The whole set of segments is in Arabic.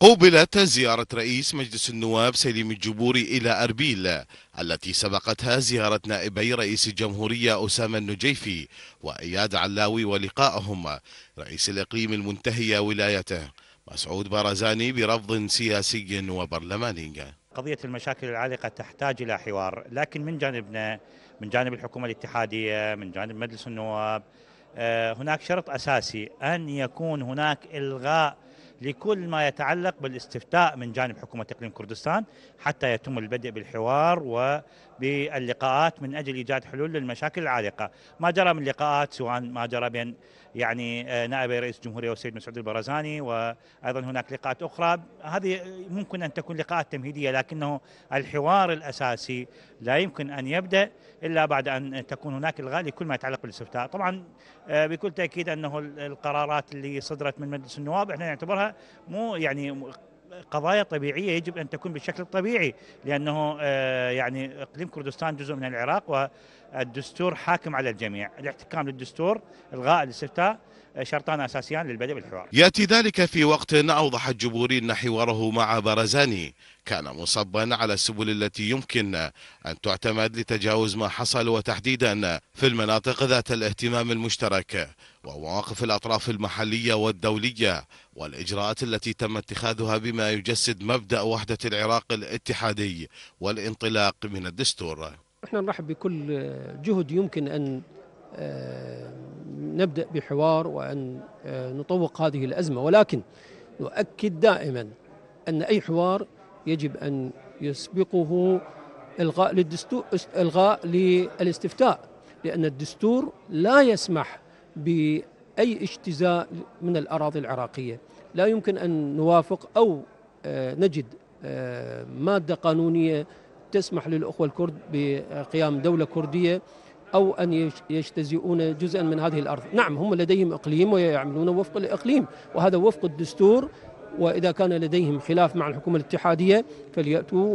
قوبلت زيارة رئيس مجلس النواب سليم الجبوري إلى أربيل التي سبقتها زيارة نائبي رئيس الجمهورية أسامة النجيفي وإياد علاوي ولقائهم رئيس الإقليم المنتهية ولايته مسعود بارزاني برفض سياسي وبرلماني قضية المشاكل العالقة تحتاج إلى حوار لكن من جانبنا من جانب الحكومة الاتحادية من جانب مجلس النواب آه، هناك شرط أساسي أن يكون هناك إلغاء لكل ما يتعلق بالاستفتاء من جانب حكومة إقليم كردستان حتى يتم البدء بالحوار وباللقاءات من أجل إيجاد حلول للمشاكل العالقة ما جرى من لقاءات سواء ما جرى بين يعني آه، نائب رئيس الجمهورية والسيد مسعود البرزاني وأيضا هناك لقاءات أخرى هذه ممكن أن تكون لقاءات تمهيدية لكنه الحوار الأساسي لا يمكن أن يبدأ إلا بعد أن تكون هناك إلغاء لكل ما يتعلق بالاستفتاء طبعا آه، بكل تأكيد أنه القرارات اللي صدرت من مجلس النواب احنا نعتبرها مو يعني قضايا طبيعيه يجب ان تكون بالشكل الطبيعي لانه آه، يعني اقليم كردستان جزء من العراق والدستور حاكم على الجميع، الاحتكام للدستور، الغاء الاستفتاء آه، شرطان اساسيان للبدء بالحوار. ياتي ذلك في وقت اوضح الجمهوري ان حواره مع برزاني كان مصبا على السبل التي يمكن أن تعتمد لتجاوز ما حصل وتحديدا في المناطق ذات الاهتمام المشترك ومواقف الأطراف المحلية والدولية والإجراءات التي تم اتخاذها بما يجسد مبدأ وحدة العراق الاتحادي والانطلاق من الدستور احنا نرحب بكل جهد يمكن أن آه، نبدأ بحوار وأن آه، نطوق هذه الأزمة ولكن نؤكد دائما أن أي حوار يجب أن يسبقه إلغاء للدستور إلغاء للاستفتاء لأن الدستور لا يسمح بأي اجتزاء من الأراضي العراقية لا يمكن أن نوافق أو آه، نجد آه، مادة قانونية تسمح للأخوة الكرد بقيام دولة كردية أو أن يجتزئون جزءا من هذه الأرض نعم هم لديهم إقليم ويعملون وفق الإقليم وهذا وفق الدستور وإذا كان لديهم خلاف مع الحكومة الاتحادية فليأتوا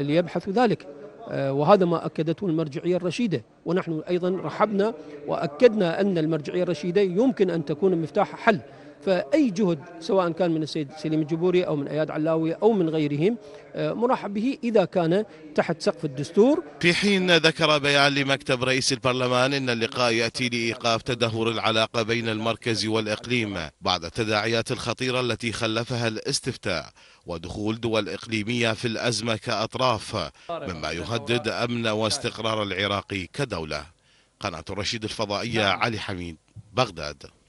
وليبحثوا ذلك آه، وهذا ما أكدته المرجعية الرشيدة ونحن أيضا رحبنا وأكدنا أن المرجعية الرشيدة يمكن أن تكون مفتاح حل فأي جهد سواء كان من السيد سليم الجبوري أو من أياد علاوي أو من غيرهم آه، مرحب به إذا كان تحت سقف الدستور في حين ذكر بيان لمكتب رئيس البرلمان أن اللقاء يأتي لإيقاف تدهور العلاقة بين المركز والإقليم بعد التداعيات الخطيرة التي خلفها الاستفتاء ودخول دول إقليمية في الأزمة كأطراف مما يهدد أمن واستقرار العراق كدولة قناة الرشيد الفضائية نعم. علي حميد بغداد